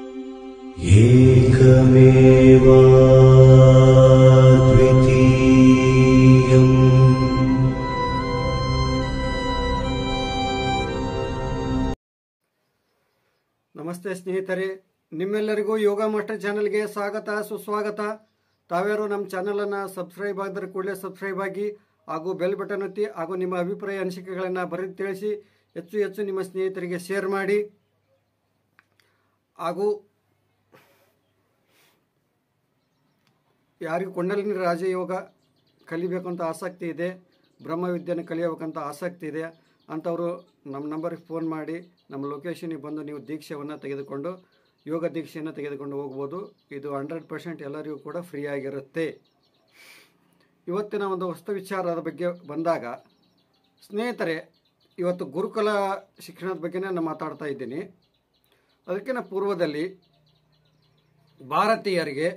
ನಮಸ್ತೆ ಸ್ನೇಹಿತರೆ ನಿಮ್ಮೆಲ್ಲರಿಗೂ ಯೋಗ ಮಾಸ್ಟರ್ ಚಾನೆಲ್ಗೆ ಸ್ವಾಗತ ಸುಸ್ವಾಗತ ತಾವ್ಯಾರು ನಮ್ಮ ಅನ್ನ ಸಬ್ಸ್ಕ್ರೈಬ್ ಆದರೆ ಕೂಡಲೇ ಸಬ್ಸ್ಕ್ರೈಬ್ ಆಗಿ ಹಾಗೂ ಬೆಲ್ ಬಟನ್ ಒತ್ತಿ ಹಾಗೂ ನಿಮ್ಮ ಅಭಿಪ್ರಾಯ ಅನಿಸಿಕೆಗಳನ್ನು ಬರೆದು ತಿಳಿಸಿ ಹೆಚ್ಚು ಹೆಚ್ಚು ನಿಮ್ಮ ಸ್ನೇಹಿತರಿಗೆ ಶೇರ್ ಮಾಡಿ ಹಾಗೂ ಯಾರಿಗೂ ಕೊಂಡಲಿನ ರಾಜಯೋಗ ಅಂತ ಆಸಕ್ತಿ ಇದೆ ಬ್ರಹ್ಮವಿದ್ಯೆಯನ್ನು ಕಲಿಯಬೇಕಂತ ಆಸಕ್ತಿ ಇದೆ ಅಂಥವರು ನಮ್ಮ ನಂಬರ್ಗೆ ಫೋನ್ ಮಾಡಿ ನಮ್ಮ ಲೊಕೇಶನಿಗೆ ಬಂದು ನೀವು ದೀಕ್ಷೆಯನ್ನು ತೆಗೆದುಕೊಂಡು ಯೋಗ ದೀಕ್ಷೆಯನ್ನು ತೆಗೆದುಕೊಂಡು ಹೋಗ್ಬೋದು ಇದು ಹಂಡ್ರೆಡ್ ಪರ್ಸೆಂಟ್ ಎಲ್ಲರಿಗೂ ಕೂಡ ಫ್ರೀ ಆಗಿರುತ್ತೆ ಇವತ್ತಿನ ಒಂದು ವಸ್ತು ವಿಚಾರದ ಬಗ್ಗೆ ಬಂದಾಗ ಸ್ನೇಹಿತರೆ ಇವತ್ತು ಗುರುಕುಲ ಶಿಕ್ಷಣದ ಬಗ್ಗೆನೇ ನಾನು ಮಾತಾಡ್ತಾ ಇದ್ದೀನಿ ಅದಕ್ಕಿಂತ ಪೂರ್ವದಲ್ಲಿ ಭಾರತೀಯರಿಗೆ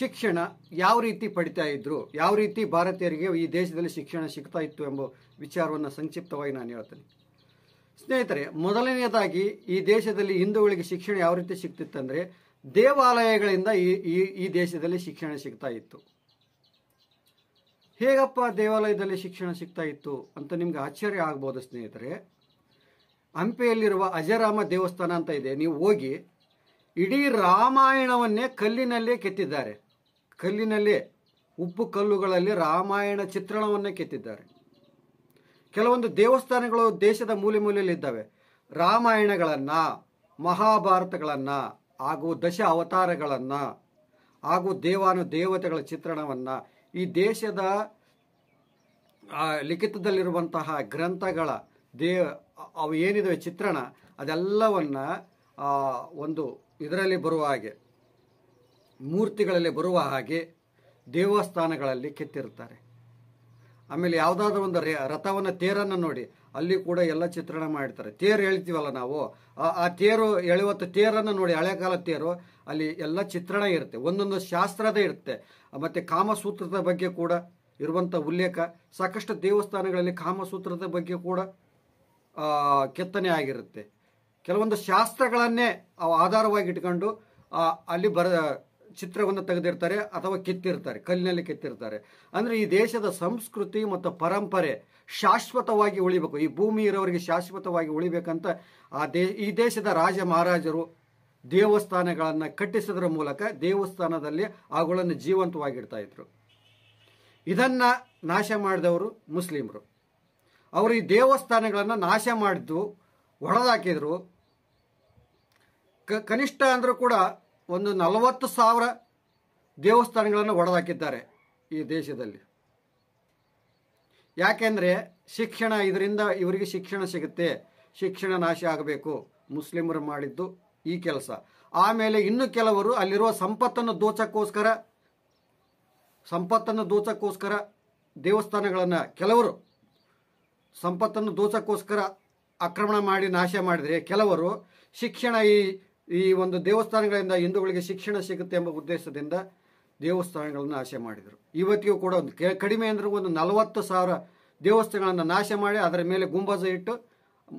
ಶಿಕ್ಷಣ ಯಾವ ರೀತಿ ಪಡಿತಾ ಇದ್ದರು ಯಾವ ರೀತಿ ಭಾರತೀಯರಿಗೆ ಈ ದೇಶದಲ್ಲಿ ಶಿಕ್ಷಣ ಸಿಗ್ತಾ ಇತ್ತು ಎಂಬ ವಿಚಾರವನ್ನು ಸಂಕ್ಷಿಪ್ತವಾಗಿ ನಾನು ಹೇಳ್ತೇನೆ ಸ್ನೇಹಿತರೆ ಮೊದಲನೆಯದಾಗಿ ಈ ದೇಶದಲ್ಲಿ ಹಿಂದೂಗಳಿಗೆ ಶಿಕ್ಷಣ ಯಾವ ರೀತಿ ಸಿಗ್ತಿತ್ತಂದರೆ ದೇವಾಲಯಗಳಿಂದ ಈ ಈ ದೇಶದಲ್ಲಿ ಶಿಕ್ಷಣ ಸಿಗ್ತಾ ಇತ್ತು ಹೇಗಪ್ಪ ದೇವಾಲಯದಲ್ಲಿ ಶಿಕ್ಷಣ ಸಿಗ್ತಾ ಇತ್ತು ಅಂತ ನಿಮ್ಗೆ ಆಶ್ಚರ್ಯ ಆಗ್ಬೋದು ಸ್ನೇಹಿತರೆ ಹಂಪೆಯಲ್ಲಿರುವ ಅಜರಾಮ ದೇವಸ್ಥಾನ ಅಂತ ಇದೆ ನೀವು ಹೋಗಿ ಇಡೀ ರಾಮಾಯಣವನ್ನೇ ಕಲ್ಲಿನಲ್ಲೇ ಕೆತ್ತಿದ್ದಾರೆ ಕಲ್ಲಿನಲ್ಲೇ ಉಪ್ಪು ಕಲ್ಲುಗಳಲ್ಲಿ ರಾಮಾಯಣ ಚಿತ್ರಣವನ್ನೇ ಕೆತ್ತಿದ್ದಾರೆ ಕೆಲವೊಂದು ದೇವಸ್ಥಾನಗಳು ದೇಶದ ಮೂಲೆ ಮೂಲೆಯಲ್ಲಿದ್ದಾವೆ ರಾಮಾಯಣಗಳನ್ನು ಮಹಾಭಾರತಗಳನ್ನು ಹಾಗೂ ದಶ ಅವತಾರಗಳನ್ನು ಹಾಗೂ ದೇವಾನು ದೇವತೆಗಳ ಚಿತ್ರಣವನ್ನು ಈ ದೇಶದ ಲಿಖಿತದಲ್ಲಿರುವಂತಹ ಗ್ರಂಥಗಳ ದೇ ಅವು ಏನಿದೆ ಚಿತ್ರಣ ಅದೆಲ್ಲವನ್ನು ಒಂದು ಇದರಲ್ಲಿ ಬರುವ ಹಾಗೆ ಮೂರ್ತಿಗಳಲ್ಲಿ ಬರುವ ಹಾಗೆ ದೇವಸ್ಥಾನಗಳಲ್ಲಿ ಕೆತ್ತಿರ್ತಾರೆ ಆಮೇಲೆ ಯಾವುದಾದ್ರೂ ಒಂದು ರಥವನ್ನು ತೇರನ್ನು ನೋಡಿ ಅಲ್ಲಿ ಕೂಡ ಎಲ್ಲ ಚಿತ್ರಣ ಮಾಡಿರ್ತಾರೆ ತೇರು ಹೇಳ್ತೀವಲ್ಲ ನಾವು ಆ ತೇರು ಎಳೆವತ್ತು ತೇರನ್ನು ನೋಡಿ ಹಳೆ ಕಾಲ ತೇರು ಅಲ್ಲಿ ಎಲ್ಲ ಚಿತ್ರಣ ಇರುತ್ತೆ ಒಂದೊಂದು ಶಾಸ್ತ್ರದ ಇರುತ್ತೆ ಮತ್ತು ಕಾಮಸೂತ್ರದ ಬಗ್ಗೆ ಕೂಡ ಇರುವಂಥ ಉಲ್ಲೇಖ ಸಾಕಷ್ಟು ದೇವಸ್ಥಾನಗಳಲ್ಲಿ ಕಾಮಸೂತ್ರದ ಬಗ್ಗೆ ಕೂಡ ಕೆತ್ತನೆ ಆಗಿರುತ್ತೆ ಕೆಲವೊಂದು ಶಾಸ್ತ್ರಗಳನ್ನೇ ಆಧಾರವಾಗಿ ಇಟ್ಕೊಂಡು ಅಲ್ಲಿ ಬರ ಚಿತ್ರವನ್ನು ತೆಗೆದಿರ್ತಾರೆ ಅಥವಾ ಕೆತ್ತಿರ್ತಾರೆ ಕಲ್ಲಿನಲ್ಲಿ ಕೆತ್ತಿರ್ತಾರೆ ಅಂದರೆ ಈ ದೇಶದ ಸಂಸ್ಕೃತಿ ಮತ್ತು ಪರಂಪರೆ ಶಾಶ್ವತವಾಗಿ ಉಳಿಬೇಕು ಈ ಭೂಮಿ ಇರೋರಿಗೆ ಶಾಶ್ವತವಾಗಿ ಉಳಿಬೇಕಂತ ಆ ದೇ ಈ ದೇಶದ ರಾಜ ಮಹಾರಾಜರು ದೇವಸ್ಥಾನಗಳನ್ನು ಕಟ್ಟಿಸೋದ್ರ ಮೂಲಕ ದೇವಸ್ಥಾನದಲ್ಲಿ ಅವುಗಳನ್ನು ಜೀವಂತವಾಗಿಡ್ತಾ ಇದ್ರು ಇದನ್ನು ನಾಶ ಮಾಡಿದವರು ಮುಸ್ಲಿಮರು ಅವರು ಈ ದೇವಸ್ಥಾನಗಳನ್ನು ನಾಶ ಮಾಡಿದ್ದು ಒಡೆದಾಕಿದ್ರು ಕ ಕನಿಷ್ಠ ಅಂದರೂ ಕೂಡ ಒಂದು ನಲವತ್ತು ಸಾವಿರ ದೇವಸ್ಥಾನಗಳನ್ನು ಹೊಡೆದಾಕಿದ್ದಾರೆ ಈ ದೇಶದಲ್ಲಿ ಯಾಕೆಂದರೆ ಶಿಕ್ಷಣ ಇದರಿಂದ ಇವರಿಗೆ ಶಿಕ್ಷಣ ಸಿಗುತ್ತೆ ಶಿಕ್ಷಣ ನಾಶ ಆಗಬೇಕು ಮುಸ್ಲಿಮರು ಮಾಡಿದ್ದು ಈ ಕೆಲಸ ಆಮೇಲೆ ಇನ್ನು ಕೆಲವರು ಅಲ್ಲಿರುವ ಸಂಪತ್ತನ್ನು ದೋಚಕ್ಕೋಸ್ಕರ ಸಂಪತ್ತನ್ನು ದೋಚಕ್ಕೋಸ್ಕರ ದೇವಸ್ಥಾನಗಳನ್ನು ಕೆಲವರು ಸಂಪತ್ತನ್ನು ದೋಚಕ್ಕೋಸ್ಕರ ಆಕ್ರಮಣ ಮಾಡಿ ನಾಶ ಮಾಡಿದರೆ ಕೆಲವರು ಶಿಕ್ಷಣ ಈ ಈ ಒಂದು ದೇವಸ್ಥಾನಗಳಿಂದ ಹಿಂದೂಗಳಿಗೆ ಶಿಕ್ಷಣ ಸಿಗುತ್ತೆ ಎಂಬ ಉದ್ದೇಶದಿಂದ ದೇವಸ್ಥಾನಗಳನ್ನು ನಾಶ ಮಾಡಿದರು ಇವತ್ತಿಗೂ ಕೂಡ ಒಂದು ಕಡಿಮೆ ಅಂದರೂ ಒಂದು ನಲವತ್ತು ಸಾವಿರ ದೇವಸ್ಥಾನಗಳನ್ನು ನಾಶ ಮಾಡಿ ಅದರ ಮೇಲೆ ಗುಂಬಜ ಇಟ್ಟು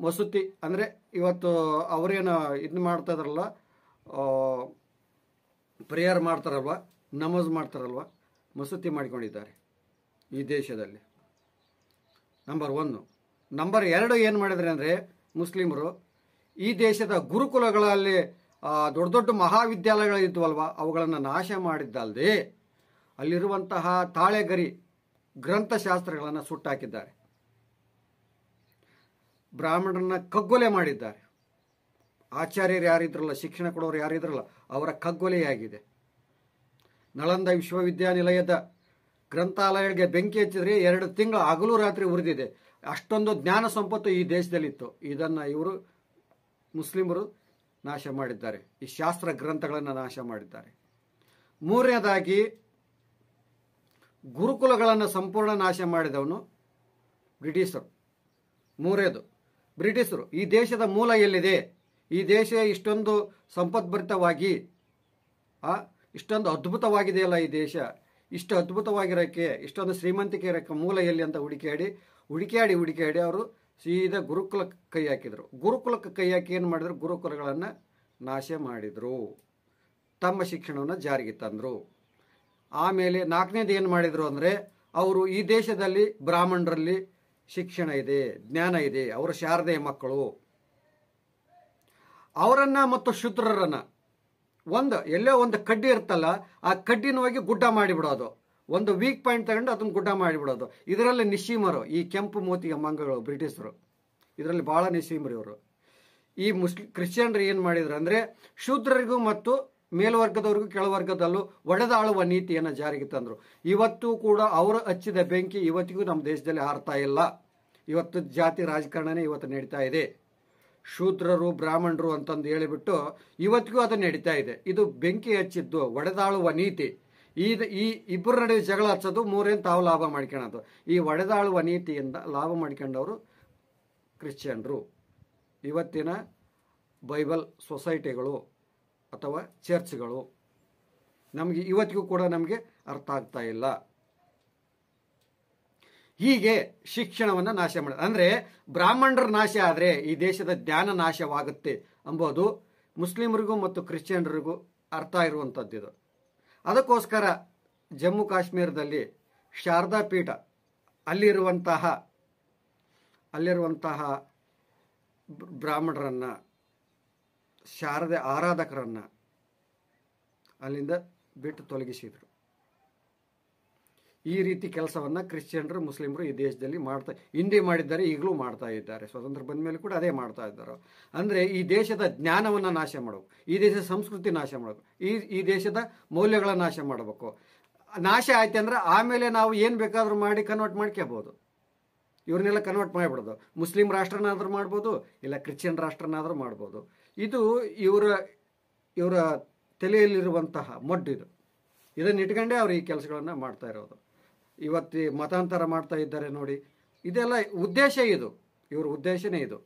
ಮಸೂತಿ ಅಂದರೆ ಇವತ್ತು ಅವರೇನು ಇದು ಮಾಡ್ತಾ ಪ್ರೇಯರ್ ಮಾಡ್ತಾರಲ್ವ ನಮಾಜ್ ಮಾಡ್ತಾರಲ್ವ ಮಸೂತಿ ಮಾಡಿಕೊಂಡಿದ್ದಾರೆ ಈ ದೇಶದಲ್ಲಿ ನಂಬರ್ ಒಂದು ನಂಬರ್ ಎರಡು ಏನು ಮಾಡಿದರೆ ಅಂದರೆ ಮುಸ್ಲಿಮರು ಈ ದೇಶದ ಗುರುಕುಲಗಳಲ್ಲಿ ದೊಡ್ಡ ದೊಡ್ಡ ಮಹಾವಿದ್ಯಾಲಯಗಳಿದ್ವಲ್ವ ಅವುಗಳನ್ನು ನಾಶ ಮಾಡಿದ್ದಲ್ಲದೆ ಅಲ್ಲಿರುವಂತಹ ತಾಳೆಗರಿ ಗ್ರಂಥಶಾಸ್ತ್ರಗಳನ್ನು ಸುಟ್ಟಾಕಿದ್ದಾರೆ ಬ್ರಾಹ್ಮಣರನ್ನ ಕಗ್ಗೊಲೆ ಮಾಡಿದ್ದಾರೆ ಆಚಾರ್ಯರು ಯಾರಿದ್ರಲ್ಲ ಶಿಕ್ಷಣ ಕೊಡೋರು ಯಾರಿದ್ರಲ್ಲ ಅವರ ಕಗ್ಗೊಲೆಯಾಗಿದೆ ನಳಂದ ವಿಶ್ವವಿದ್ಯಾನಿಲಯದ ಗ್ರಂಥಾಲಯಗಳಿಗೆ ಬೆಂಕಿ ಹಚ್ಚಿದ್ರೆ ಎರಡು ತಿಂಗಳು ಹಗಲು ರಾತ್ರಿ ಉರಿದಿದೆ ಅಷ್ಟೊಂದು ಜ್ಞಾನ ಸಂಪತ್ತು ಈ ದೇಶದಲ್ಲಿತ್ತು ಇದನ್ನು ಇವರು ಮುಸ್ಲಿಮರು ನಾಶ ಮಾಡಿದ್ದಾರೆ ಈ ಶಾಸ್ತ್ರ ಗ್ರಂಥಗಳನ್ನು ನಾಶ ಮಾಡಿದ್ದಾರೆ ಮೂರನೇದಾಗಿ ಗುರುಕುಲಗಳನ್ನು ಸಂಪೂರ್ಣ ನಾಶ ಮಾಡಿದವನು ಬ್ರಿಟಿಷರು ಮೂರೇದು ಬ್ರಿಟಿಷರು ಈ ದೇಶದ ಮೂಲ ಎಲ್ಲಿದೆ ಈ ದೇಶ ಇಷ್ಟೊಂದು ಸಂಪದ್ಭರಿತವಾಗಿ ಇಷ್ಟೊಂದು ಅದ್ಭುತವಾಗಿದೆಯಲ್ಲ ಈ ದೇಶ ಇಷ್ಟು ಅದ್ಭುತವಾಗಿರೋಕ್ಕೆ ಇಷ್ಟೊಂದು ಶ್ರೀಮಂತಿಕೆ ಇರೋಕ್ಕೆ ಮೂಲ ಎಲ್ಲಿ ಅಂತ ಹುಡುಕಾಡಿ ಹುಡುಕಾಡಿ ಹುಡುಕಾಡಿ ಅವರು ಸೀದಾ ಗುರುಕುಲಕ್ಕೆ ಕೈ ಹಾಕಿದರು ಗುರುಕುಲಕ್ಕೆ ಕೈ ಹಾಕಿ ಏನು ಮಾಡಿದ್ರು ಗುರುಕುಲಗಳನ್ನು ನಾಶ ಮಾಡಿದರು ತಮ್ಮ ಶಿಕ್ಷಣವನ್ನು ಜಾರಿಗೆ ತಂದರು ಆಮೇಲೆ ನಾಲ್ಕನೇದು ಏನು ಮಾಡಿದರು ಅಂದರೆ ಅವರು ಈ ದೇಶದಲ್ಲಿ ಬ್ರಾಹ್ಮಣರಲ್ಲಿ ಶಿಕ್ಷಣ ಇದೆ ಜ್ಞಾನ ಇದೆ ಅವರ ಶಾರದೆಯ ಮಕ್ಕಳು ಅವರನ್ನು ಮತ್ತು ಶುದ್ರರನ್ನು ಒಂದು ಎಲ್ಲೋ ಒಂದು ಕಡ್ಡಿ ಇರುತ್ತಲ್ಲ ಆ ಕಡ್ಡಿನ ಹೋಗಿ ಗುಡ್ಡ ಮಾಡಿಬಿಡೋದು ಒಂದು ವೀಕ್ ಪಾಯಿಂಟ್ ತಗೊಂಡು ಅದನ್ನು ಗುಡ್ಡ ಮಾಡಿಬಿಡೋದು ಇದರಲ್ಲಿ ನಿಶೀಮರು ಈ ಕೆಂಪು ಮೋತಿಯ ಮಂಗಗಳು ಬ್ರಿಟಿಷರು ಇದರಲ್ಲಿ ಭಾಳ ನಿಶೀಮರು ಇವರು ಈ ಮುಸ್ಲಿ ಕ್ರಿಶ್ಚಿಯನ್ರು ಏನು ಮಾಡಿದ್ರು ಅಂದರೆ ಶೂದ್ರರಿಗೂ ಮತ್ತು ಮೇಲ್ವರ್ಗದವ್ರಿಗೂ ಕೆಳವರ್ಗದಲ್ಲೂ ಒಡೆದಾಳುವ ನೀತಿಯನ್ನು ಜಾರಿಗೆ ತಂದರು ಇವತ್ತು ಕೂಡ ಅವರು ಹಚ್ಚಿದ ಬೆಂಕಿ ಇವತ್ತಿಗೂ ನಮ್ಮ ದೇಶದಲ್ಲಿ ಹಾರ್ತಾ ಇಲ್ಲ ಇವತ್ತು ಜಾತಿ ರಾಜಕಾರಣನೇ ಇವತ್ತು ನಡೀತಾ ಇದೆ ಶೂದ್ರರು ಬ್ರಾಹ್ಮಣರು ಅಂತಂದು ಹೇಳಿಬಿಟ್ಟು ಇವತ್ತಿಗೂ ಅದು ನಡೀತಾ ಇದೆ ಇದು ಬೆಂಕಿ ಹಚ್ಚಿದ್ದು ಒಡೆದಾಳುವ ನೀತಿ ಇದು ಈ ಇಬ್ಬರ ನಡುವೆ ಜಗಳ ಹಚ್ಚೋದು ಮೂರೇನು ತಾವು ಲಾಭ ಮಾಡ್ಕೊಳ್ಳೋದು ಈ ಒಡೆದಾಳುವ ನೀತಿಯಿಂದ ಲಾಭ ಮಾಡ್ಕೊಂಡವರು ಕ್ರಿಶ್ಚಿಯನ್ರು ಇವತ್ತಿನ ಬೈಬಲ್ ಸೊಸೈಟಿಗಳು ಅಥವಾ ಚರ್ಚ್ಗಳು ನಮಗೆ ಇವತ್ತಿಗೂ ಕೂಡ ನಮಗೆ ಅರ್ಥ ಆಗ್ತಾ ಇಲ್ಲ ಹೀಗೆ ಶಿಕ್ಷಣವನ್ನು ನಾಶ ಮಾಡ ಅಂದರೆ ಬ್ರಾಹ್ಮಣರ ನಾಶ ಆದರೆ ಈ ದೇಶದ ಜ್ಞಾನ ನಾಶವಾಗುತ್ತೆ ಅಂಬೋದು ಮುಸ್ಲಿಮರಿಗೂ ಮತ್ತು ಕ್ರಿಶ್ಚಿಯನ್ರಿಗೂ ಅರ್ಥ ಇದು ಅದಕ್ಕೋಸ್ಕರ ಜಮ್ಮು ಕಾಶ್ಮೀರದಲ್ಲಿ ಶಾರದಾ ಪೀಠ ಅಲ್ಲಿರುವಂತಹ ಅಲ್ಲಿರುವಂತಹ ಬ್ರಾಹ್ಮಣರನ್ನು ಶಾರದೆ ಆರಾಧಕರನ್ನು ಅಲ್ಲಿಂದ ಬಿಟ್ಟು ತೊಲಗಿಸಿದರು ಈ ರೀತಿ ಕೆಲಸವನ್ನು ಕ್ರಿಶ್ಚಿಯನ್ರು ಮುಸ್ಲಿಮರು ಈ ದೇಶದಲ್ಲಿ ಮಾಡ್ತಾ ಹಿಂದೆ ಮಾಡಿದ್ದಾರೆ ಈಗಲೂ ಮಾಡ್ತಾ ಇದ್ದಾರೆ ಸ್ವತಂತ್ರ ಬಂದ ಮೇಲೆ ಕೂಡ ಅದೇ ಮಾಡ್ತಾ ಇದ್ದಾರೆ ಅಂದರೆ ಈ ದೇಶದ ಜ್ಞಾನವನ್ನು ನಾಶ ಮಾಡಬೇಕು ಈ ದೇಶದ ಸಂಸ್ಕೃತಿ ನಾಶ ಮಾಡಬೇಕು ಈ ಈ ದೇಶದ ಮೌಲ್ಯಗಳ ನಾಶ ಮಾಡಬೇಕು ನಾಶ ಆಯ್ತು ಅಂದರೆ ಆಮೇಲೆ ನಾವು ಏನು ಬೇಕಾದರೂ ಮಾಡಿ ಕನ್ವರ್ಟ್ ಮಾಡ್ಕೋಬೋದು ಇವ್ರನ್ನೆಲ್ಲ ಕನ್ವರ್ಟ್ ಮಾಡಿಬಿಡೋದು ಮುಸ್ಲಿಂ ರಾಷ್ಟ್ರನಾದರೂ ಮಾಡ್ಬೋದು ಇಲ್ಲ ಕ್ರಿಶ್ಚಿಯನ್ ರಾಷ್ಟ್ರನಾದರೂ ಮಾಡ್ಬೋದು ಇದು ಇವರ ಇವರ ತಲೆಯಲ್ಲಿರುವಂತಹ ಮೊಡ್ಡಿದು ಇದು ಇದನ್ನು ಇಟ್ಕೊಂಡೇ ಅವರು ಈ ಕೆಲಸಗಳನ್ನು ಮಾಡ್ತಾ ಇರೋದು ಇವತ್ತಿ ಮತಾಂತರ ಮಾಡ್ತಾ ಇದ್ದಾರೆ ನೋಡಿ ಇದೆಲ್ಲ ಉದ್ದೇಶ ಇದು ಇವ್ರ ಉದ್ದೇಶನೇ ಇದು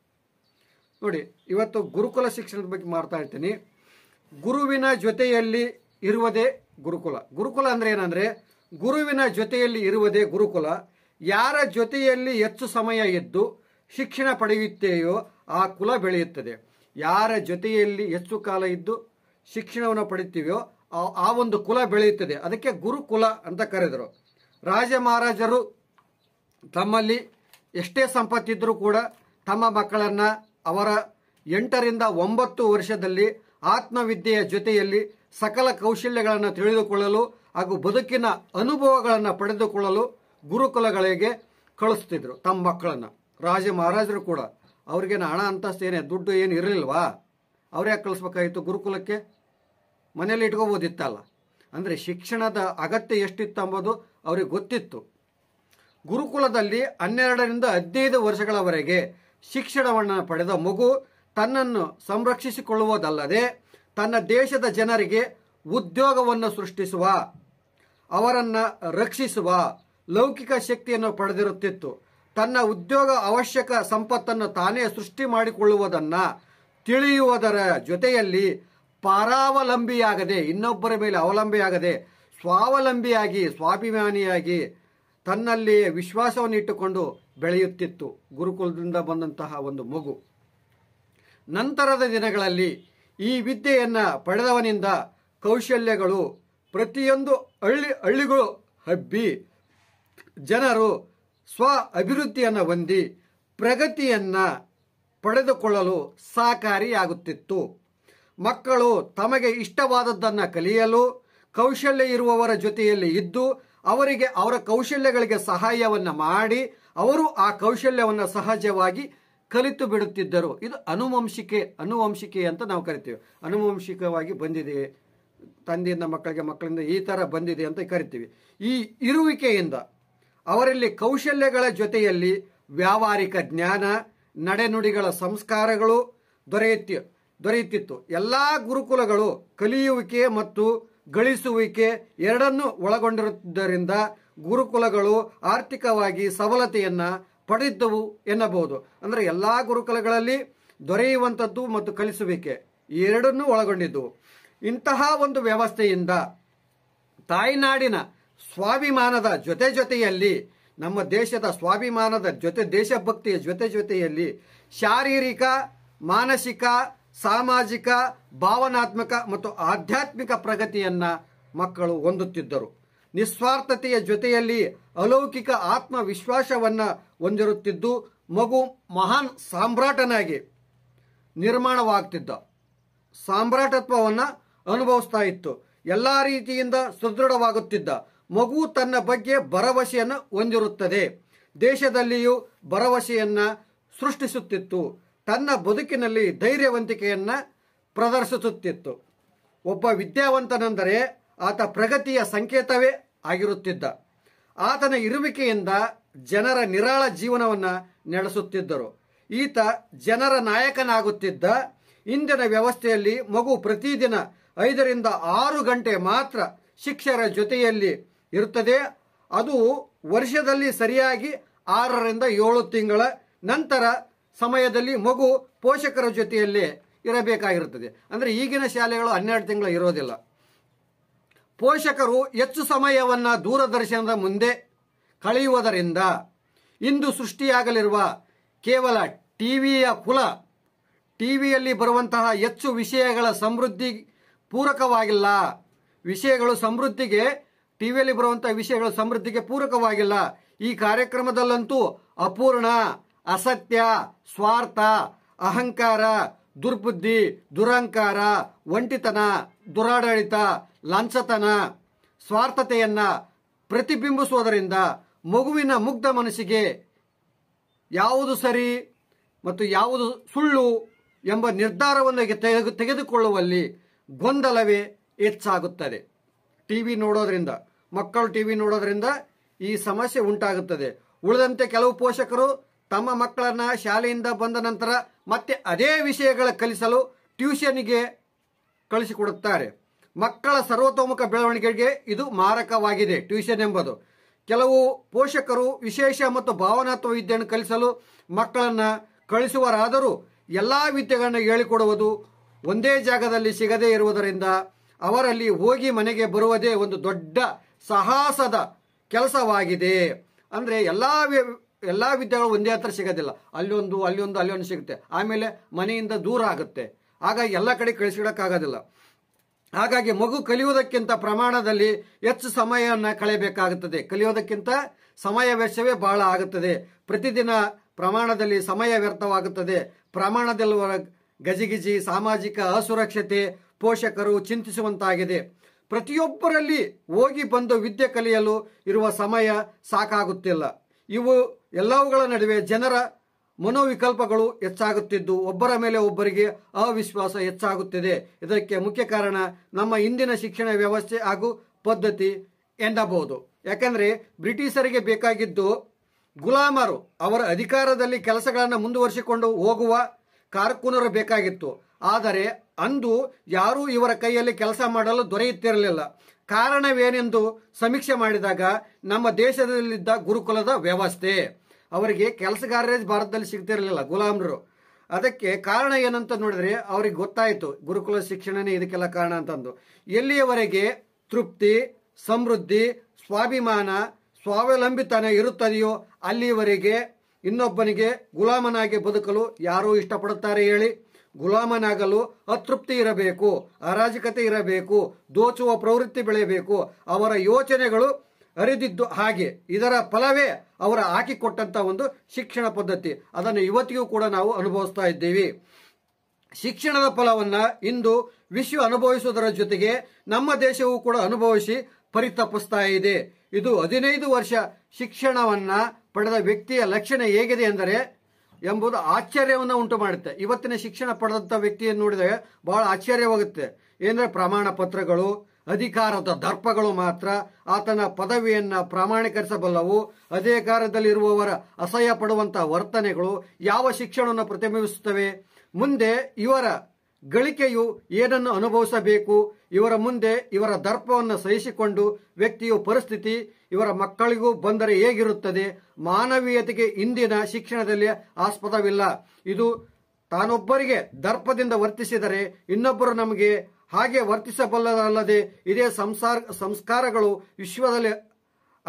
ನೋಡಿ ಇವತ್ತು ಗುರುಕುಲ ಶಿಕ್ಷಣದ ಬಗ್ಗೆ ಮಾಡ್ತಾ ಇರ್ತೀನಿ ಗುರುವಿನ ಜೊತೆಯಲ್ಲಿ ಇರುವುದೇ ಗುರುಕುಲ ಗುರುಕುಲ ಅಂದರೆ ಏನಂದರೆ ಗುರುವಿನ ಜೊತೆಯಲ್ಲಿ ಇರುವುದೇ ಗುರುಕುಲ ಯಾರ ಜೊತೆಯಲ್ಲಿ ಹೆಚ್ಚು ಸಮಯ ಇದ್ದು ಶಿಕ್ಷಣ ಪಡೆಯುತ್ತೆಯೋ ಆ ಕುಲ ಬೆಳೆಯುತ್ತದೆ ಯಾರ ಜೊತೆಯಲ್ಲಿ ಹೆಚ್ಚು ಕಾಲ ಇದ್ದು ಶಿಕ್ಷಣವನ್ನು ಪಡಿತೀವೋ ಆ ಒಂದು ಕುಲ ಬೆಳೆಯುತ್ತದೆ ಅದಕ್ಕೆ ಗುರುಕುಲ ಅಂತ ಕರೆದರು ರಾಜ ಮಹಾರಾಜರು ತಮ್ಮಲ್ಲಿ ಎಷ್ಟೇ ಸಂಪತ್ತಿದ್ದರೂ ಕೂಡ ತಮ್ಮ ಮಕ್ಕಳನ್ನು ಅವರ ಎಂಟರಿಂದ ಒಂಬತ್ತು ವರ್ಷದಲ್ಲಿ ಆತ್ಮವಿದ್ಯೆಯ ಜೊತೆಯಲ್ಲಿ ಸಕಲ ಕೌಶಲ್ಯಗಳನ್ನು ತಿಳಿದುಕೊಳ್ಳಲು ಹಾಗೂ ಬದುಕಿನ ಅನುಭವಗಳನ್ನು ಪಡೆದುಕೊಳ್ಳಲು ಗುರುಕುಲಗಳಿಗೆ ಕಳಿಸ್ತಿದ್ರು ತಮ್ಮ ಮಕ್ಕಳನ್ನು ರಾಜ ಮಹಾರಾಜರು ಕೂಡ ಅವ್ರಿಗೇನು ಹಣ ಅಂತಸ್ತೇನೆ ದುಡ್ಡು ಏನು ಇರಲಿಲ್ವಾ ಅವ್ರು ಯಾಕೆ ಕಳಿಸ್ಬೇಕಾಗಿತ್ತು ಗುರುಕುಲಕ್ಕೆ ಮನೆಯಲ್ಲಿ ಇಟ್ಕೋಬೋದಿತ್ತಲ್ಲ ಅಂದರೆ ಶಿಕ್ಷಣದ ಅಗತ್ಯ ಎಷ್ಟಿತ್ತು ಎಂಬುದು ಅವರಿಗೆ ಗೊತ್ತಿತ್ತು ಗುರುಕುಲದಲ್ಲಿ ಹನ್ನೆರಡರಿಂದ ಹದಿನೈದು ವರ್ಷಗಳವರೆಗೆ ಶಿಕ್ಷಣವನ್ನು ಪಡೆದ ಮಗು ತನ್ನನ್ನು ಸಂರಕ್ಷಿಸಿಕೊಳ್ಳುವುದಲ್ಲದೆ ತನ್ನ ದೇಶದ ಜನರಿಗೆ ಉದ್ಯೋಗವನ್ನು ಸೃಷ್ಟಿಸುವ ಅವರನ್ನು ರಕ್ಷಿಸುವ ಲೌಕಿಕ ಶಕ್ತಿಯನ್ನು ಪಡೆದಿರುತ್ತಿತ್ತು ತನ್ನ ಉದ್ಯೋಗ ಅವಶ್ಯಕ ಸಂಪತ್ತನ್ನು ತಾನೇ ಸೃಷ್ಟಿ ಮಾಡಿಕೊಳ್ಳುವುದನ್ನು ತಿಳಿಯುವುದರ ಜೊತೆಯಲ್ಲಿ ಪರಾವಲಂಬಿಯಾಗದೆ ಇನ್ನೊಬ್ಬರ ಮೇಲೆ ಅವಲಂಬಿಯಾಗದೆ ಸ್ವಾವಲಂಬಿಯಾಗಿ ಸ್ವಾಭಿಮಾನಿಯಾಗಿ ತನ್ನಲ್ಲಿ ವಿಶ್ವಾಸವನ್ನು ಇಟ್ಟುಕೊಂಡು ಬೆಳೆಯುತ್ತಿತ್ತು ಗುರುಕುಲದಿಂದ ಬಂದಂತಹ ಒಂದು ಮಗು ನಂತರದ ದಿನಗಳಲ್ಲಿ ಈ ವಿದ್ಯೆಯನ್ನು ಪಡೆದವನಿಂದ ಕೌಶಲ್ಯಗಳು ಪ್ರತಿಯೊಂದು ಹಳ್ಳಿ ಹಳ್ಳಿಗಳು ಹಬ್ಬಿ ಜನರು ಸ್ವ ಅಭಿವೃದ್ಧಿಯನ್ನು ಹೊಂದಿ ಪ್ರಗತಿಯನ್ನು ಪಡೆದುಕೊಳ್ಳಲು ಸಹಕಾರಿಯಾಗುತ್ತಿತ್ತು ಮಕ್ಕಳು ತಮಗೆ ಇಷ್ಟವಾದದ್ದನ್ನು ಕಲಿಯಲು ಕೌಶಲ್ಯ ಇರುವವರ ಜೊತೆಯಲ್ಲಿ ಇದ್ದು ಅವರಿಗೆ ಅವರ ಕೌಶಲ್ಯಗಳಿಗೆ ಸಹಾಯವನ್ನು ಮಾಡಿ ಅವರು ಆ ಕೌಶಲ್ಯವನ್ನು ಸಹಜವಾಗಿ ಕಲಿತು ಬಿಡುತ್ತಿದ್ದರು ಇದು ಅನುವಂಶಿಕೆ ಅನುವಂಶಿಕೆ ಅಂತ ನಾವು ಕರಿತೀವಿ ಅನುವಂಶಿಕವಾಗಿ ಬಂದಿದೆ ತಂದೆಯಿಂದ ಮಕ್ಕಳಿಗೆ ಮಕ್ಕಳಿಂದ ಈ ಥರ ಬಂದಿದೆ ಅಂತ ಕರಿತೀವಿ ಈ ಇರುವಿಕೆಯಿಂದ ಅವರಲ್ಲಿ ಕೌಶಲ್ಯಗಳ ಜೊತೆಯಲ್ಲಿ ವ್ಯಾವಹಾರಿಕ ಜ್ಞಾನ ನಡೆನುಡಿಗಳ ಸಂಸ್ಕಾರಗಳು ದೊರೆಯುತ್ತೆ ದೊರೆಯುತ್ತಿತ್ತು ಎಲ್ಲ ಗುರುಕುಲಗಳು ಕಲಿಯುವಿಕೆ ಮತ್ತು ಗಳಿಸುವಿಕೆ ಎರಡನ್ನೂ ಒಳಗೊಂಡಿರುತ್ತಿದ್ದರಿಂದ ಗುರುಕುಲಗಳು ಆರ್ಥಿಕವಾಗಿ ಸಬಲತೆಯನ್ನು ಪಡೆದಿದ್ದವು ಎನ್ನಬಹುದು ಅಂದರೆ ಎಲ್ಲ ಗುರುಕುಲಗಳಲ್ಲಿ ದೊರೆಯುವಂಥದ್ದು ಮತ್ತು ಕಲಿಸುವಿಕೆ ಎರಡನ್ನೂ ಒಳಗೊಂಡಿದ್ದವು ಇಂತಹ ಒಂದು ವ್ಯವಸ್ಥೆಯಿಂದ ತಾಯ್ನಾಡಿನ ಸ್ವಾಭಿಮಾನದ ಜೊತೆ ಜೊತೆಯಲ್ಲಿ ನಮ್ಮ ದೇಶದ ಸ್ವಾಭಿಮಾನದ ಜೊತೆ ದೇಶಭಕ್ತಿಯ ಜೊತೆ ಜೊತೆಯಲ್ಲಿ ಶಾರೀರಿಕ ಮಾನಸಿಕ ಸಾಮಾಜಿಕ ಭಾವನಾತ್ಮಕ ಮತ್ತು ಆಧ್ಯಾತ್ಮಿಕ ಪ್ರಗತಿಯನ್ನ ಮಕ್ಕಳು ಹೊಂದುತ್ತಿದ್ದರು ನಿಸ್ವಾರ್ಥತೆಯ ಜೊತೆಯಲ್ಲಿ ಅಲೌಕಿಕ ಆತ್ಮವಿಶ್ವಾಸವನ್ನ ಹೊಂದಿರುತ್ತಿದ್ದು ಮಗು ಮಹಾನ್ ಸಾಮ್ರಾಟನಾಗಿ ನಿರ್ಮಾಣವಾಗ್ತಿದ್ದ ಸಾಮ್ರಾಟತ್ವವನ್ನು ಅನುಭವಿಸ್ತಾ ಇತ್ತು ಎಲ್ಲ ರೀತಿಯಿಂದ ಸದೃಢವಾಗುತ್ತಿದ್ದ ಮಗು ತನ್ನ ಬಗ್ಗೆ ಭರವಸೆಯನ್ನು ಹೊಂದಿರುತ್ತದೆ ದೇಶದಲ್ಲಿಯೂ ಭರವಸೆಯನ್ನ ಸೃಷ್ಟಿಸುತ್ತಿತ್ತು ತನ್ನ ಬದುಕಿನಲ್ಲಿ ಧೈರ್ಯವಂತಿಕೆಯನ್ನ ಪ್ರದರ್ಶಿಸುತ್ತಿತ್ತು ಒಬ್ಬ ವಿದ್ಯಾವಂತನೆಂದರೆ ಆತ ಪ್ರಗತಿಯ ಸಂಕೇತವೇ ಆಗಿರುತ್ತಿದ್ದ ಆತನ ಇರುವಿಕೆಯಿಂದ ಜನರ ನಿರಾಳ ಜೀವನವನ್ನು ನಡೆಸುತ್ತಿದ್ದರು ಈತ ಜನರ ನಾಯಕನಾಗುತ್ತಿದ್ದ ಇಂದಿನ ವ್ಯವಸ್ಥೆಯಲ್ಲಿ ಮಗು ಪ್ರತಿದಿನ ಐದರಿಂದ ಆರು ಗಂಟೆ ಮಾತ್ರ ಶಿಕ್ಷರ ಜೊತೆಯಲ್ಲಿ ಇರುತ್ತದೆ ಅದು ವರ್ಷದಲ್ಲಿ ಸರಿಯಾಗಿ ಆರರಿಂದ ಏಳು ತಿಂಗಳ ನಂತರ ಸಮಯದಲ್ಲಿ ಮಗು ಪೋಷಕರ ಜೊತೆಯಲ್ಲಿ ಇರಬೇಕಾಗಿರುತ್ತದೆ ಅಂದರೆ ಈಗಿನ ಶಾಲೆಗಳು ಹನ್ನೆರಡು ತಿಂಗಳು ಇರೋದಿಲ್ಲ ಪೋಷಕರು ಹೆಚ್ಚು ಸಮಯವನ್ನು ದೂರದರ್ಶನದ ಮುಂದೆ ಕಳೆಯುವುದರಿಂದ ಇಂದು ಸೃಷ್ಟಿಯಾಗಲಿರುವ ಕೇವಲ ಟಿವಿಯ ಕುಲ ವಿಯಲ್ಲಿ ಬರುವಂತಹ ಹೆಚ್ಚು ವಿಷಯಗಳ ಸಮೃದ್ಧಿ ಪೂರಕವಾಗಿಲ್ಲ ವಿಷಯಗಳು ಸಮೃದ್ಧಿಗೆ ಟಿವಿಯಲ್ಲಿ ಬರುವಂತಹ ವಿಷಯಗಳ ಸಮೃದ್ಧಿಗೆ ಪೂರಕವಾಗಿಲ್ಲ ಈ ಕಾರ್ಯಕ್ರಮದಲ್ಲಂತೂ ಅಪೂರ್ಣ ಅಸತ್ಯ ಸ್ವಾರ್ಥ ಅಹಂಕಾರ ದುರ್ಬುದ್ಧಿ ದುರಹಂಕಾರ ಒಂಟಿತನ ದುರಾಡಳಿತ ಲಂಚತನ ಸ್ವಾರ್ಥತೆಯನ್ನ ಪ್ರತಿಬಿಂಬಿಸುವುದರಿಂದ ಮಗುವಿನ ಮುಗ್ಧ ಮನಸ್ಸಿಗೆ ಯಾವುದು ಸರಿ ಮತ್ತು ಯಾವುದು ಸುಳ್ಳು ಎಂಬ ನಿರ್ಧಾರವನ್ನು ತೆಗೆದುಕೊಳ್ಳುವಲ್ಲಿ ಗೊಂದಲವೇ ಹೆಚ್ಚಾಗುತ್ತದೆ ಟಿ ವಿ ನೋಡೋದ್ರಿಂದ ಮಕ್ಕಳು ಟಿ ವಿ ನೋಡೋದ್ರಿಂದ ಈ ಸಮಸ್ಯೆ ಉಂಟಾಗುತ್ತದೆ ಉಳಿದಂತೆ ಕೆಲವು ಪೋಷಕರು ತಮ್ಮ ಮಕ್ಕಳನ್ನ ಶಾಲೆಯಿಂದ ಬಂದ ನಂತರ ಮತ್ತೆ ಅದೇ ವಿಷಯಗಳ ಕಲಿಸಲು ಟ್ಯೂಷನ್ಗೆ ಕಳಿಸಿಕೊಡುತ್ತಾರೆ ಮಕ್ಕಳ ಸರ್ವತೋಮುಖ ಬೆಳವಣಿಗೆಗೆ ಇದು ಮಾರಕವಾಗಿದೆ ಟ್ಯೂಷನ್ ಎಂಬುದು ಕೆಲವು ಪೋಷಕರು ವಿಶೇಷ ಮತ್ತು ಭಾವನಾತ್ಮಕ ವಿದ್ಯೆಯನ್ನು ಕಲಿಸಲು ಮಕ್ಕಳನ್ನು ಕಳಿಸುವರಾದರೂ ಎಲ್ಲ ವಿದ್ಯೆಗಳನ್ನು ಹೇಳಿಕೊಡುವುದು ಒಂದೇ ಜಾಗದಲ್ಲಿ ಸಿಗದೇ ಇರುವುದರಿಂದ ಅವರಲ್ಲಿ ಹೋಗಿ ಮನೆಗೆ ಬರುವುದೇ ಒಂದು ದೊಡ್ಡ ಸಾಹಸದ ಕೆಲಸವಾಗಿದೆ ಅಂದರೆ ಎಲ್ಲ ಎಲ್ಲ ವಿದ್ಯೆಗಳು ಒಂದೇ ಹತ್ರ ಸಿಗೋದಿಲ್ಲ ಅಲ್ಲೊಂದು ಅಲ್ಲೊಂದು ಒಂದು ಸಿಗುತ್ತೆ ಆಮೇಲೆ ಮನೆಯಿಂದ ದೂರ ಆಗುತ್ತೆ ಹಾಗಾಗಿ ಎಲ್ಲ ಕಡೆ ಕಳಿಸಿಡೋಕ್ಕಾಗೋದಿಲ್ಲ ಹಾಗಾಗಿ ಮಗು ಕಲಿಯುವುದಕ್ಕಿಂತ ಪ್ರಮಾಣದಲ್ಲಿ ಹೆಚ್ಚು ಸಮಯವನ್ನು ಕಳೆಯಬೇಕಾಗುತ್ತದೆ ಕಲಿಯೋದಕ್ಕಿಂತ ಸಮಯ ವ್ಯರ್ಥವೇ ಬಹಳ ಆಗುತ್ತದೆ ಪ್ರತಿದಿನ ಪ್ರಮಾಣದಲ್ಲಿ ಸಮಯ ವ್ಯರ್ಥವಾಗುತ್ತದೆ ಪ್ರಮಾಣದಲ್ಲಿ ಗಜಿಗಿಜಿ ಸಾಮಾಜಿಕ ಅಸುರಕ್ಷತೆ ಪೋಷಕರು ಚಿಂತಿಸುವಂತಾಗಿದೆ ಪ್ರತಿಯೊಬ್ಬರಲ್ಲಿ ಹೋಗಿ ಬಂದು ವಿದ್ಯೆ ಕಲಿಯಲು ಇರುವ ಸಮಯ ಸಾಕಾಗುತ್ತಿಲ್ಲ ಇವು ಎಲ್ಲವುಗಳ ನಡುವೆ ಜನರ ಮನೋವಿಕಲ್ಪಗಳು ಹೆಚ್ಚಾಗುತ್ತಿದ್ದು ಒಬ್ಬರ ಮೇಲೆ ಒಬ್ಬರಿಗೆ ಅವಿಶ್ವಾಸ ಹೆಚ್ಚಾಗುತ್ತಿದೆ ಇದಕ್ಕೆ ಮುಖ್ಯ ಕಾರಣ ನಮ್ಮ ಇಂದಿನ ಶಿಕ್ಷಣ ವ್ಯವಸ್ಥೆ ಹಾಗೂ ಪದ್ಧತಿ ಎಂದಬಹುದು ಯಾಕಂದರೆ ಬ್ರಿಟಿಷರಿಗೆ ಬೇಕಾಗಿದ್ದು ಗುಲಾಮರು ಅವರ ಅಧಿಕಾರದಲ್ಲಿ ಕೆಲಸಗಳನ್ನು ಮುಂದುವರಿಸಿಕೊಂಡು ಹೋಗುವ ಕಾರ್ಕುನರು ಬೇಕಾಗಿತ್ತು ಆದರೆ ಅಂದು ಯಾರೂ ಇವರ ಕೈಯಲ್ಲಿ ಕೆಲಸ ಮಾಡಲು ದೊರೆಯುತ್ತಿರಲಿಲ್ಲ ಕಾರಣವೇನೆಂದು ಸಮೀಕ್ಷೆ ಮಾಡಿದಾಗ ನಮ್ಮ ದೇಶದಲ್ಲಿದ್ದ ಗುರುಕುಲದ ವ್ಯವಸ್ಥೆ ಅವರಿಗೆ ಕೆಲಸಗಾರರೇ ಭಾರತದಲ್ಲಿ ಸಿಗ್ತಿರಲಿಲ್ಲ ಗುಲಾಮರು ಅದಕ್ಕೆ ಕಾರಣ ಏನಂತ ನೋಡಿದ್ರೆ ಅವ್ರಿಗೆ ಗೊತ್ತಾಯಿತು ಗುರುಕುಲ ಶಿಕ್ಷಣನೇ ಇದಕ್ಕೆಲ್ಲ ಕಾರಣ ಅಂತಂದು ಎಲ್ಲಿಯವರೆಗೆ ತೃಪ್ತಿ ಸಮೃದ್ಧಿ ಸ್ವಾಭಿಮಾನ ಸ್ವಾವಲಂಬಿತನ ಇರುತ್ತದೆಯೋ ಅಲ್ಲಿಯವರೆಗೆ ಇನ್ನೊಬ್ಬನಿಗೆ ಗುಲಾಮನಾಗಿ ಬದುಕಲು ಯಾರು ಇಷ್ಟಪಡುತ್ತಾರೆ ಹೇಳಿ ಗುಲಾಮನಾಗಲು ಅತೃಪ್ತಿ ಇರಬೇಕು ಅರಾಜಕತೆ ಇರಬೇಕು ದೋಚುವ ಪ್ರವೃತ್ತಿ ಬೆಳೆಯಬೇಕು ಅವರ ಯೋಚನೆಗಳು ಅರಿದಿದ್ದು ಹಾಗೆ ಇದರ ಫಲವೇ ಅವರ ಹಾಕಿಕೊಟ್ಟಂತ ಒಂದು ಶಿಕ್ಷಣ ಪದ್ಧತಿ ಅದನ್ನು ಇವತ್ತಿಗೂ ಕೂಡ ನಾವು ಅನುಭವಿಸ್ತಾ ಇದ್ದೀವಿ ಶಿಕ್ಷಣದ ಫಲವನ್ನ ಇಂದು ವಿಶ್ವ ಅನುಭವಿಸುವುದರ ಜೊತೆಗೆ ನಮ್ಮ ದೇಶವೂ ಕೂಡ ಅನುಭವಿಸಿ ಪರಿತಪಿಸ್ತಾ ಇದೆ ಇದು ಹದಿನೈದು ವರ್ಷ ಶಿಕ್ಷಣವನ್ನ ಪಡೆದ ವ್ಯಕ್ತಿಯ ಲಕ್ಷಣ ಹೇಗಿದೆ ಎಂದರೆ ಎಂಬುದು ಆಶ್ಚರ್ಯವನ್ನು ಉಂಟು ಮಾಡುತ್ತೆ ಇವತ್ತಿನ ಶಿಕ್ಷಣ ಪಡೆದಂತ ವ್ಯಕ್ತಿಯನ್ನು ನೋಡಿದರೆ ಬಹಳ ಆಶ್ಚರ್ಯವಾಗುತ್ತೆ ಏನಂದ್ರೆ ಪ್ರಮಾಣ ಪತ್ರಗಳು ಅಧಿಕಾರದ ದರ್ಪಗಳು ಮಾತ್ರ ಆತನ ಪದವಿಯನ್ನು ಪ್ರಮಾಣೀಕರಿಸಬಲ್ಲವು ಅಧಿಕಾರದಲ್ಲಿರುವವರ ಅಸಹ್ಯ ಪಡುವಂತಹ ವರ್ತನೆಗಳು ಯಾವ ಶಿಕ್ಷಣವನ್ನು ಪ್ರತಿಬಿಂಬಿಸುತ್ತವೆ ಮುಂದೆ ಇವರ ಗಳಿಕೆಯು ಏನನ್ನು ಅನುಭವಿಸಬೇಕು ಇವರ ಮುಂದೆ ಇವರ ದರ್ಪವನ್ನು ಸಹಿಸಿಕೊಂಡು ವ್ಯಕ್ತಿಯು ಪರಿಸ್ಥಿತಿ ಇವರ ಮಕ್ಕಳಿಗೂ ಬಂದರೆ ಹೇಗಿರುತ್ತದೆ ಮಾನವೀಯತೆಗೆ ಇಂದಿನ ಶಿಕ್ಷಣದಲ್ಲಿ ಆಸ್ಪದವಿಲ್ಲ ಇದು ತಾನೊಬ್ಬರಿಗೆ ದರ್ಪದಿಂದ ವರ್ತಿಸಿದರೆ ಇನ್ನೊಬ್ಬರು ನಮಗೆ ಹಾಗೆ ವರ್ತಿಸಬಲ್ಲದಲ್ಲದೆ ಇದೇ ಸಂಸಾರ ಸಂಸ್ಕಾರಗಳು ವಿಶ್ವದಲ್ಲಿ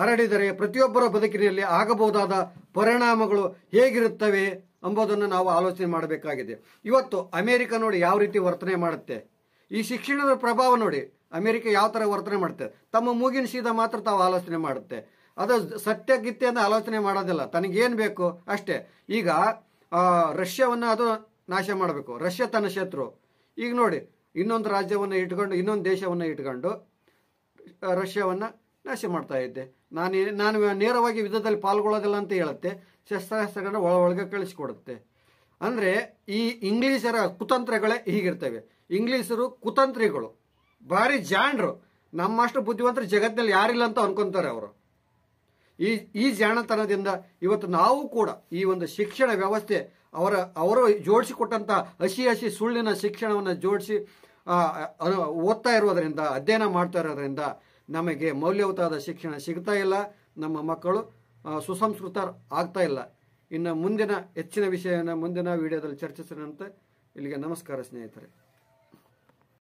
ಹರಡಿದರೆ ಪ್ರತಿಯೊಬ್ಬರ ಬದುಕಿನಲ್ಲಿ ಆಗಬಹುದಾದ ಪರಿಣಾಮಗಳು ಹೇಗಿರುತ್ತವೆ ಎಂಬುದನ್ನು ನಾವು ಆಲೋಚನೆ ಮಾಡಬೇಕಾಗಿದೆ ಇವತ್ತು ಅಮೆರಿಕ ನೋಡಿ ಯಾವ ರೀತಿ ವರ್ತನೆ ಮಾಡುತ್ತೆ ಈ ಶಿಕ್ಷಣದ ಪ್ರಭಾವ ನೋಡಿ ಅಮೆರಿಕ ಯಾವ ಥರ ವರ್ತನೆ ಮಾಡುತ್ತೆ ತಮ್ಮ ಮೂಗಿನ ಸೀದಾ ಮಾತ್ರ ತಾವು ಆಲೋಚನೆ ಮಾಡುತ್ತೆ ಅದು ಅಂತ ಆಲೋಚನೆ ಮಾಡೋದಿಲ್ಲ ತನಗೇನು ಬೇಕು ಅಷ್ಟೇ ಈಗ ರಷ್ಯಾವನ್ನು ಅದು ನಾಶ ಮಾಡಬೇಕು ರಷ್ಯಾ ತನ್ನ ಶತ್ರು ಈಗ ನೋಡಿ ಇನ್ನೊಂದು ರಾಜ್ಯವನ್ನು ಇಟ್ಕೊಂಡು ಇನ್ನೊಂದು ದೇಶವನ್ನು ಇಟ್ಕೊಂಡು ರಷ್ಯಾವನ್ನು ನಾಶ ಮಾಡ್ತಾ ಇದ್ದೆ ನಾನು ನಾನು ನೇರವಾಗಿ ಯುದ್ಧದಲ್ಲಿ ಪಾಲ್ಗೊಳ್ಳೋದಿಲ್ಲ ಅಂತ ಹೇಳುತ್ತೆ ಶಸ್ತ್ರಾಸ್ತ್ರಗಳನ್ನ ಒಳ ಒಳಗೆ ಕಳಿಸ್ಕೊಡುತ್ತೆ ಅಂದರೆ ಈ ಇಂಗ್ಲೀಷರ ಕುತಂತ್ರಗಳೇ ಹೀಗಿರ್ತವೆ ಇಂಗ್ಲೀಷರು ಕುತಂತ್ರಿಗಳು ಭಾರಿ ಜಾಣರು ನಮ್ಮಷ್ಟು ಬುದ್ಧಿವಂತರು ಜಗತ್ತಿನಲ್ಲಿ ಯಾರಿಲ್ಲ ಅಂತ ಅನ್ಕೊಂತಾರೆ ಅವರು ಈ ಈ ಜಾಣತನದಿಂದ ಇವತ್ತು ನಾವು ಕೂಡ ಈ ಒಂದು ಶಿಕ್ಷಣ ವ್ಯವಸ್ಥೆ ಅವರ ಅವರು ಜೋಡಿಸಿಕೊಟ್ಟಂಥ ಹಸಿ ಹಸಿ ಸುಳ್ಳಿನ ಶಿಕ್ಷಣವನ್ನು ಜೋಡಿಸಿ ಓದ್ತಾ ಇರೋದರಿಂದ ಅಧ್ಯಯನ ಮಾಡ್ತಾ ಇರೋದ್ರಿಂದ ನಮಗೆ ಮೌಲ್ಯಯುತವಾದ ಶಿಕ್ಷಣ ಸಿಗ್ತಾ ಇಲ್ಲ ನಮ್ಮ ಮಕ್ಕಳು ಸುಸಂಸ್ಕೃತ ಆಗ್ತಾ ಇಲ್ಲ ಇನ್ನು ಮುಂದಿನ ಹೆಚ್ಚಿನ ವಿಷಯನ ಮುಂದಿನ ವಿಡಿಯೋದಲ್ಲಿ ಚರ್ಚಿಸಿದಂತೆ ಇಲ್ಲಿಗೆ ನಮಸ್ಕಾರ ಸ್ನೇಹಿತರೆ